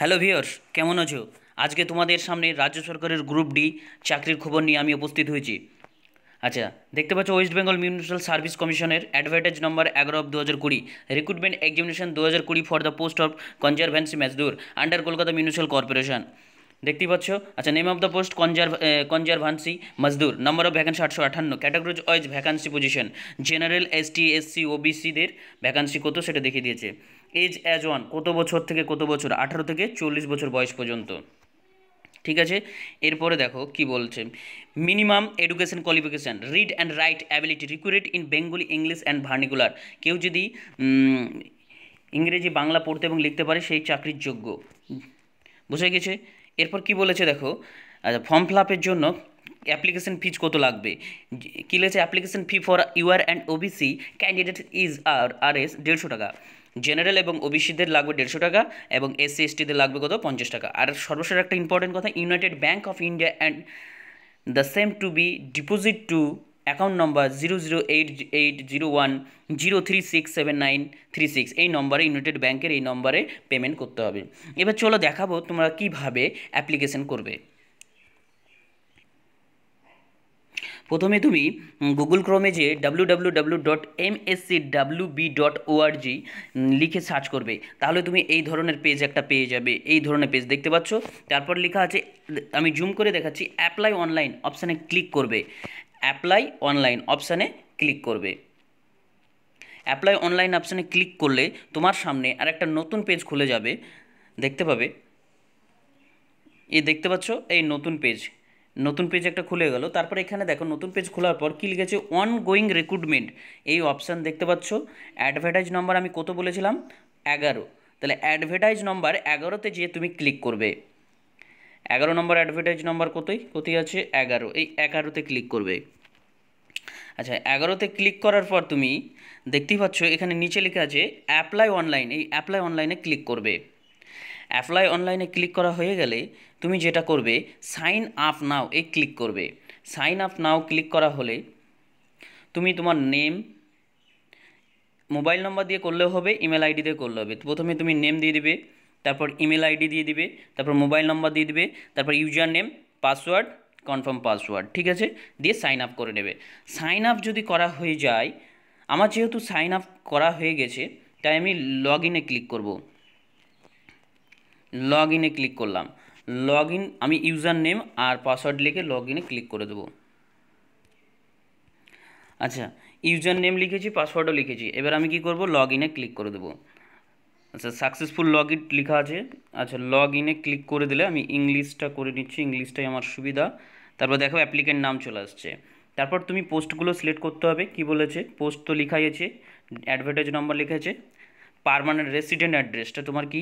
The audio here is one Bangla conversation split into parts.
হ্যালো ভিওর্স কেমন আছো আজকে তোমাদের সামনে রাজ্য সরকারের গ্রুপ ডি চাকরির খবর নিয়ে আমি উপস্থিত হয়েছি আচ্ছা দেখতে পাচ্ছ ওয়েস্ট বেঙ্গল মিউনিসিপ্যাল সার্ভিস কমিশনের অ্যাডভার্টাইজ নম্বর এগারো অফ দু হাজার কুড়ি রিক্রুটমেন্ট এক্সামিনেশন দু হাজার কুড়ি for the post of conservancy ম্যাজদুর আন্ডার কলকাতা মিউনিসিপ্যাল কর্পোরেশন দেখতেই পাচ্ছ আচ্ছা নেম অফ দ্য পোস্ট কনজার কনজারভান্সি মজদুর নম্বর অফ ভ্যাকান্সি আটশো আঠান্ন categories wise vacancy position general ST SC ওবিসিদের ভ্যাকান্সি কত সেটা দেখিয়ে দিয়েছে এজ অ্যাজ ওয়ান কত বছর থেকে কত বছর আঠারো থেকে চল্লিশ বছর বয়স পর্যন্ত ঠিক আছে এরপরে দেখো কি বলছে minimum education qualification read and write ability রিকুরেট in Bengali English and vernacular কেউ যদি ইংরেজি বাংলা পড়তে এবং লিখতে পারে সেই চাকরির যোগ্য বুঝে গেছে এরপর কি বলেছে দেখো আচ্ছা ফর্ম ফিল আপের জন্য অ্যাপ্লিকেশন ফিজ কত লাগবে কি লেগেছে application fee for UR and OBC candidate is আর আর এস দেড়শো টাকা জেনারেল এবং ওবিসিদের লাগবে দেড়শো টাকা এবং এসসি এসটিদের লাগবে কত পঞ্চাশ টাকা আর সর্বশেষ একটা ইম্পর্টেন্ট কথা United Bank of India and the same to be deposit to account number zero zero eight eight zero one zero three six seven nine three six এই নম্বরে ইউনাইটেড ব্যাঙ্কের এই নম্বরে পেমেন্ট করতে হবে এবার চলো দেখাবো তোমরা কিভাবে অ্যাপ্লিকেশন করবে প্রথমে তুমি গুগল ক্রোমে যে W W W dot M C W B dot G লিখে সার্চ করবে তাহলে তুমি এই ধরনের পেজ একটা পেয়ে যাবে এই ধরনের পেজ দেখতে পাচ্ছ তারপর লেখা আছে আমি জুম করে দেখাচ্ছি অ্যাপ্লাই অনলাইন অপশানে ক্লিক করবে অ্যাপ্লাই অনলাইন অপশানে ক্লিক করবে অ্যাপ্লাই অনলাইন অপশানে ক্লিক করলে তোমার সামনে আর একটা নতুন পেজ খুলে যাবে দেখতে পাবে এ দেখতে পাচ্ছ এই নতুন পেজ নতুন পেজ একটা খুলে গেল তারপর এখানে দেখো নতুন পেজ খোলার পর কি লিখেছে অন গোয়িং রিক্রুটমেন্ট এই অপশান দেখতে পাচ্ছ অ্যাডভার্টাইজ নম্বর আমি কত বলেছিলাম এগারো তাহলে অ্যাডভার্টাইজ নম্বর এগারোতে যেয়ে তুমি ক্লিক করবে এগারো নম্বর অ্যাডভার্টাইজ নম্বর কতই কতই আছে এগারো এই এগারোতে ক্লিক করবে আচ্ছা এগারোতে ক্লিক করার পর তুমি দেখতেই পাচ্ছ এখানে নিচে লেখা আছে অ্যাপ্লাই অনলাইন এই অ্যাপ্লাই অনলাইনে ক্লিক করবে অ্যাপ্লাই অনলাইনে ক্লিক করা হয়ে গেলে তুমি যেটা করবে সাইন আপ নাও এ ক্লিক করবে সাইন আপ নাও ক্লিক করা হলে তুমি তোমার নেম মোবাইল নম্বর দিয়ে করলেও হবে ইমেল আইডি দিয়ে করলে হবে প্রথমে তুমি নেম দিয়ে দিবে তারপর ইমেল আইডি দিয়ে দিবে তারপর মোবাইল নম্বর দিয়ে দিবে তারপর user name password confirm password ঠিক আছে দিয়ে সাইন আপ করে নেবে সাইন আপ যদি করা হয়ে যায় আমার যেহেতু সাইন আপ করা হয়ে গেছে তাই আমি লগ ইনে ক্লিক করব লগ ইনে ক্লিক করলাম লগ ইন আমি ইউজার নেম আর পাসওয়ার্ড লিখে লগ ইনে ক্লিক করে দেবো আচ্ছা ইউজার নেম লিখেছি পাসওয়ার্ডও লিখেছি এবার আমি কি করব লগ ইনে ক্লিক করে দেবো আচ্ছা সাকসেসফুল লগ ইন লেখা আছে আচ্ছা লগ ইনে ক্লিক করে দিলে আমি ইংলিশটা করে নিচ্ছি ইংলিশটাই আমার সুবিধা তারপর দেখো অ্যাপ্লিকেন্ট নাম চলে আসছে তারপর তুমি পোস্টগুলো সিলেক্ট করতে হবে কি বলেছে পোস্ট তো লেখাই আছে অ্যাডভার্টাইজ নম্বর লেখা আছে পারমানেন্ট রেসিডেন্ট অ্যাড্রেসটা তোমার কী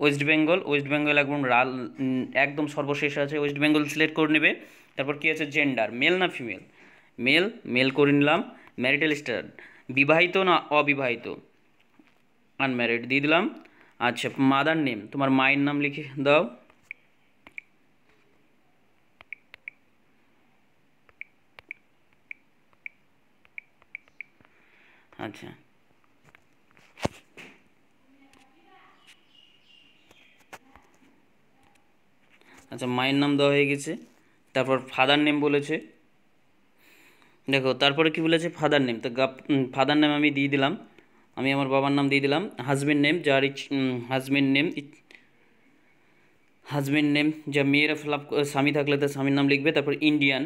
ওয়েস্ট বেঙ্গল ওয়েস্ট বেঙ্গল একদম রাল একদম সর্বশেষ আছে ওয়েস্ট বেঙ্গল সিলেক্ট করে নেবে তারপর কী আছে জেন্ডার মেল না ফিমেল মেল মেল করে নিলাম ম্যারিটাল স্ট্যাটাস বিবাহিত না অবিবাহিত আনম্যারিড দিয়ে দিলাম আচ্ছা মাদার নেম তোমার মায়ের নাম লিখে দাও আচ্ছা আচ্ছা মায়ের নাম দেওয়া হয়ে গেছে তারপর ফাদার নেম বলেছে দেখো তারপরে কি বলেছে ফাদার নেম তো ফাদার নেম আমি দিয়ে দিলাম আমি আমার বাবার নাম দিয়ে দিলাম হাজব্যান্ড নেম যার হাজব্যান্ড নেম হাজব্যান্ড নেম যা মেয়েরা ফেলাপ স্বামী থাকলে তার স্বামীর নাম লিখবে তারপর ইন্ডিয়ান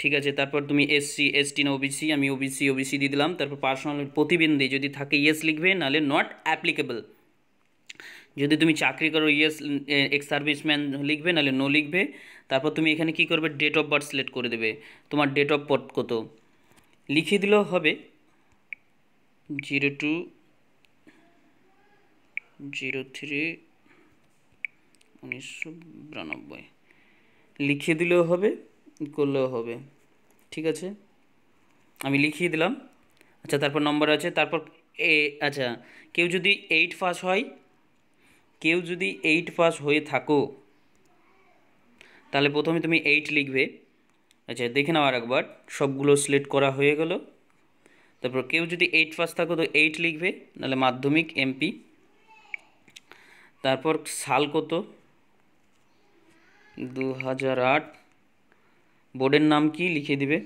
ঠিক আছে তারপর তুমি এসসি এসটি না ওবিসি আমি ওবিসি ওবিসি দিয়ে দিলাম তারপর পার্সোনাল প্রতিবন্ধী যদি থাকে ইয়েস লিখবে নাহলে নট অ্যাপ্লিকেবল যদি তুমি চাকরি করো ইয়েস এক্স সার্ভিসম্যান লিখবে নাহলে নো লিখবে তারপর তুমি এখানে কি করবে ডেট অফ বার্থ সিলেক্ট করে দেবে তোমার ডেট অফ বার্থ কত লিখে দিলেও হবে জিরো টু জিরো থ্রি উনিশশো বিরানব্বই লিখিয়ে দিলেও হবে করলেও হবে ঠিক আছে আমি লিখিয়ে দিলাম আচ্ছা তারপর নম্বর আছে তারপর এ আচ্ছা কেউ যদি এইট পাস হয় কেউ যদি এইট পাস হয়ে থাকো তাহলে প্রথমে তুমি এইট লিখবে আচ্ছা দেখে নাও আর একবার সবগুলো সিলেক্ট করা হয়ে গেল তারপর কেউ যদি এইট পাস থাকো তো এইট লিখবে নাহলে মাধ্যমিক এমপি তারপর সাল কত দু হাজার আট বোর্ডের নাম কি লিখে দিবে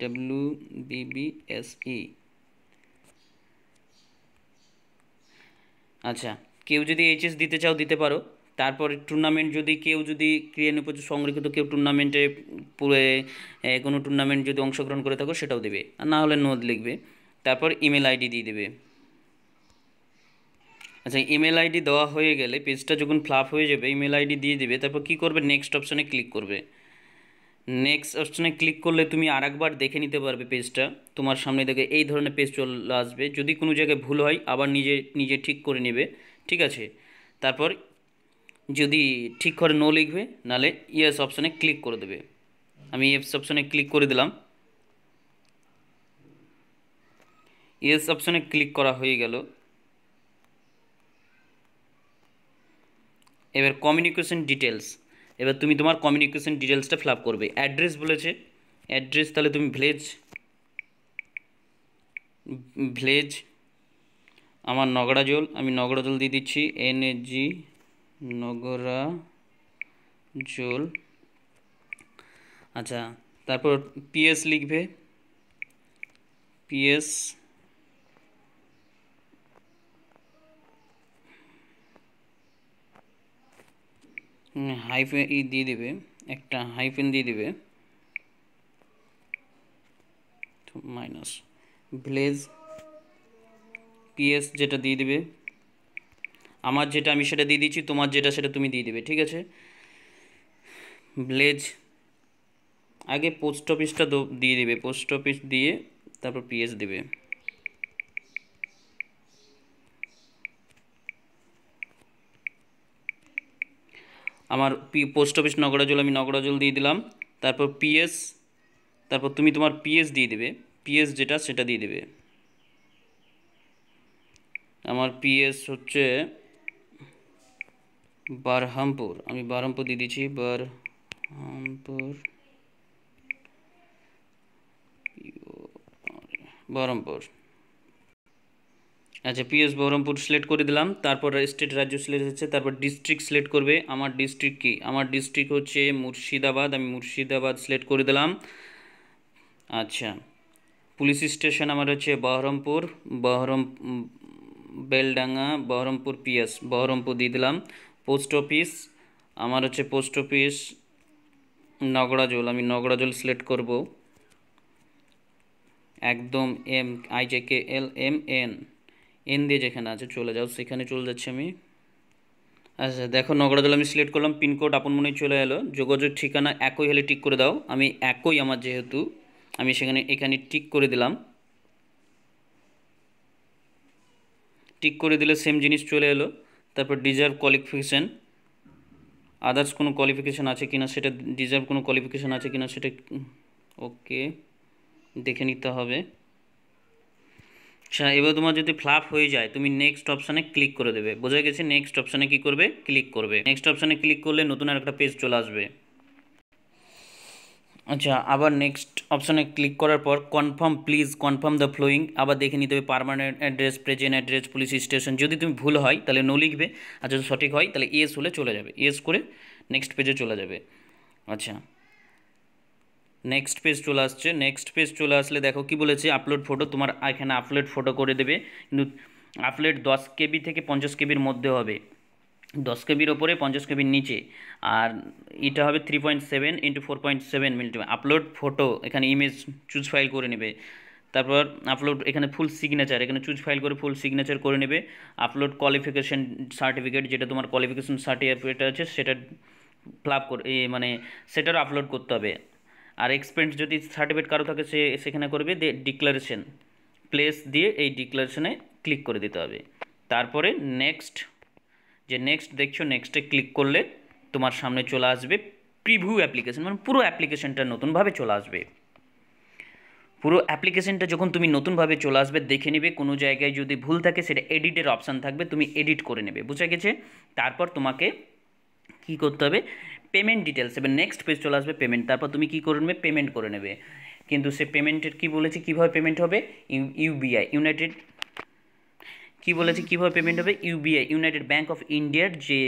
ডাব্লিউ বিবিএসই e। আচ্ছা কেউ যদি এইচএস দিতে চাও দিতে পারো তারপরে টুর্নামেন্ট যদি কেউ যদি ক্রিয়া নিপজ সংরক্ষিত কেউ টুর্নামেন্টে পুরে কোনো টুর্নামেন্ট যদি অংশগ্রহণ করে থাকো সেটাও দেবে আর না হলে নোট লিখবে তারপর ইমেল আইডি দিয়ে দেবে আচ্ছা ইমেল আইডি দেওয়া হয়ে গেলে পেজটা যখন ফ্লাপ হয়ে যাবে ইমেল আইডি দিয়ে দেবে তারপর কি করবে নেক্সট অপশানে ক্লিক করবে নেক্সট অপশানে ক্লিক করলে তুমি আর একবার দেখে নিতে পারবে পেজটা তোমার সামনে দেখে এই ধরনের পেজ চলে আসবে যদি কোনো জায়গায় ভুল হয় আবার নিজে নিজে ঠিক করে নেবে ঠিক আছে তারপর যদি ঠিক করে নো লিখবে নালে ইয়েস অপশানে ক্লিক করে দেবে আমি ইয়েস অপশানে ক্লিক করে দিলাম ইয়েস অপশানে ক্লিক করা হয়ে গেল এবার কমিউনিকেশন ডিটেলস এবার তুমি তোমার কমিউনিকেশন ডিটেলসটা ফিল করবে অ্যাড্রেস বলেছে অ্যাড্রেস তাহলে তুমি ভিলেজ ভিলেজ আমার নগড়া জল আমি নগড়া জল দিয়ে দিচ্ছি এন জি নগরা জল আচ্ছা তারপর পিএস লিখবে পিএস হাইফেন ই দিয়ে দেবে একটা হাইফেন দিয়ে দেবে মাইনাস ভিলেজ পিএস যেটা দিয়ে দেবে আমার যেটা আমি সেটা দিয়ে দিচ্ছি তোমার যেটা সেটা তুমি দিয়ে দেবে ঠিক আছে ব্লেজ আগে পোস্ট অফিসটা দিয়ে দেবে পোস্ট অফিস দিয়ে তারপর পিএস দেবে আমার পি পোস্ট অফিস নগরাজল আমি নগরাজল দিয়ে দিলাম তারপর পিএস তারপর তুমি তোমার পিএস দিয়ে দেবে পিএস যেটা সেটা দিয়ে দেবে আমার পিএস হচ্ছে বারহামপুর আমি বারহামপুর দিয়ে দিচ্ছি বারহামপুর বহরমপুর আচ্ছা পিএস বহরমপুর সিলেক্ট করে দিলাম তারপর স্টেট রাজ্য সিলেক্ট হচ্ছে তারপর ডিস্ট্রিক্ট সিলেক্ট করবে আমার ডিস্ট্রিক্ট কি আমার ডিস্ট্রিক্ট হচ্ছে মুর্শিদাবাদ আমি মুর্শিদাবাদ সিলেক্ট করে দিলাম আচ্ছা পুলিশ স্টেশন আমার হচ্ছে বহরমপুর বহরম বেলডাঙ্গা বহরমপুর পিএস বহরমপুর দিয়ে দিলাম পোস্ট অফিস আমার হচ্ছে পোস্ট অফিস নগড়াজল আমি নগড়াজল সিলেক্ট করব একদম M I J K L M N N দিয়ে যেখানে আছে চলে যাও সেখানে চলে যাচ্ছি আমি আচ্ছা দেখো নগরাজল আমি সিলেক্ট করলাম পিনকোড আপন মনে চলে এলো যোগাযোগ ঠিকানা একই হলে টিক করে দাও আমি একই আমার যেহেতু আমি সেখানে এখানে টিক করে দিলাম টিক করে দিলে সেম জিনিস চলে এলো তারপর ডিজার্ভ কোয়ালিফিকেশান আদার্স কোনো কোয়ালিফিকেশান আছে কি না সেটা ডিজার্ভ কোনো কোয়ালিফিকেশান আছে কি না সেটা ওকে দেখে নিতে হবে আচ্ছা এবার তোমার যদি ফ্লাপ হয়ে যায় তুমি নেক্সট অপশানে ক্লিক করে দেবে বোঝা গেছে নেক্সট অপশানে কী করবে ক্লিক করবে নেক্সট অপশানে ক্লিক করলে নতুন আর একটা পেজ চলে আসবে আচ্ছা আবার নেক্সট অপশানে ক্লিক করার পর confirm please confirm the following আবার দেখে নিতে হবে permanent address present address police station যদি তুমি ভুল হয় তাহলে নো লিখবে আর যদি সঠিক হয় তাহলে এস হলে চলে যাবে এস করে নেক্সট পেজে চলে যাবে আচ্ছা নেক্সট পেজ চলে আসছে নেক্সট পেজ চলে আসলে দেখো কি বলেছে আপলোড ফটো তোমার এখানে আপলোড ফটো করে দেবে কিন্তু আপলোড দশ কেবি থেকে পঞ্চাশ কেবির মধ্যে হবে দশ কেবির ওপরে পঞ্চাশ কেবির নিচে আর এটা হবে three point seven into four point seven millimetre upload photo এখানে ইমেজ চুজ ফাইল করে নেবে তারপর আপলোড এখানে ফুল সিগনেচার এখানে চুজ ফাইল করে ফুল সিগনেচার করে নেবে আপলোড কোয়ালিফিকেশান সার্টিফিকেট যেটা তোমার কোয়ালিফিকেশান সার্টিফিকেট আছে সেটা ফ্লাপ করে মানে সেটারও আপলোড করতে হবে আর এক্সপেন্স যদি সার্টিফিকেট কারো থাকে সে সেখানে করবে দে ডিক্লারেশন প্লেস দিয়ে এই ডিক্লারেশনে ক্লিক করে দিতে হবে তারপরে নেক্সট যে নেক্সট দেখছো নেক্সটে ক্লিক করলে তোমার সামনে চলে আসবে প্রিভিউ অ্যাপ্লিকেশন মানে পুরো অ্যাপ্লিকেশানটা নতুনভাবে চলে আসবে পুরো অ্যাপ্লিকেশানটা যখন তুমি নতুনভাবে চলে আসবে দেখে নেবে কোনো জায়গায় যদি ভুল থাকে সেটা এডিটের অপশান থাকবে তুমি এডিট করে নেবে বুঝা গেছে তারপর তোমাকে কি করতে হবে পেমেন্ট ডিটেলস এবার নেক্সট পেজ চলে আসবে পেমেন্ট তারপর তুমি কি করে নেবে পেমেন্ট করে নেবে কিন্তু সে পেমেন্টের কি বলেছে কীভাবে পেমেন্ট হবে ইউবিআই ইউনাইটেড কি বলেছে কীভাবে পেমেন্ট হবে ইউবিআই ইউনাইটেড ব্যাঙ্ক অফ ইন্ডিয়ার যে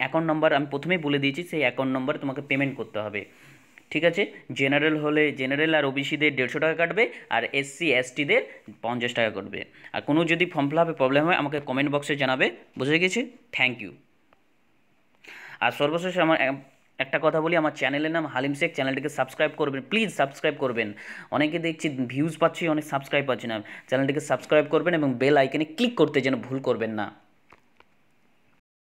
অ্যাকাউন্ট নম্বর আমি প্রথমেই বলে দিয়েছি সেই অ্যাকাউন্ট নম্বরে তোমাকে পেমেন্ট করতে হবে ঠিক আছে জেনারেল হলে জেনারেল আর ওবিসিদের দেড়শো টাকা কাটবে আর এসসি এসটিদের পঞ্চাশ টাকা কাটবে আর কোনো যদি ফর্ম ফিল আপে প্রবলেম হয় আমাকে কমেন্ট বক্সে জানাবে বুঝে গেছি থ্যাংক ইউ আর সর্বশেষ আমার একটা কথা বলি আমার চ্যানেলের নাম হালিম শেখ চ্যানেলটিকে সাবস্ক্রাইব করবেন প্লিজ সাবস্ক্রাইব করবেন অনেকে দেখছি ভিউজ পাচ্ছি অনেক সাবস্ক্রাইব পাচ্ছি না চ্যানেলটিকে সাবস্ক্রাইব করবেন এবং বেল আইকনে ক্লিক করতে যেন ভুল করবেন না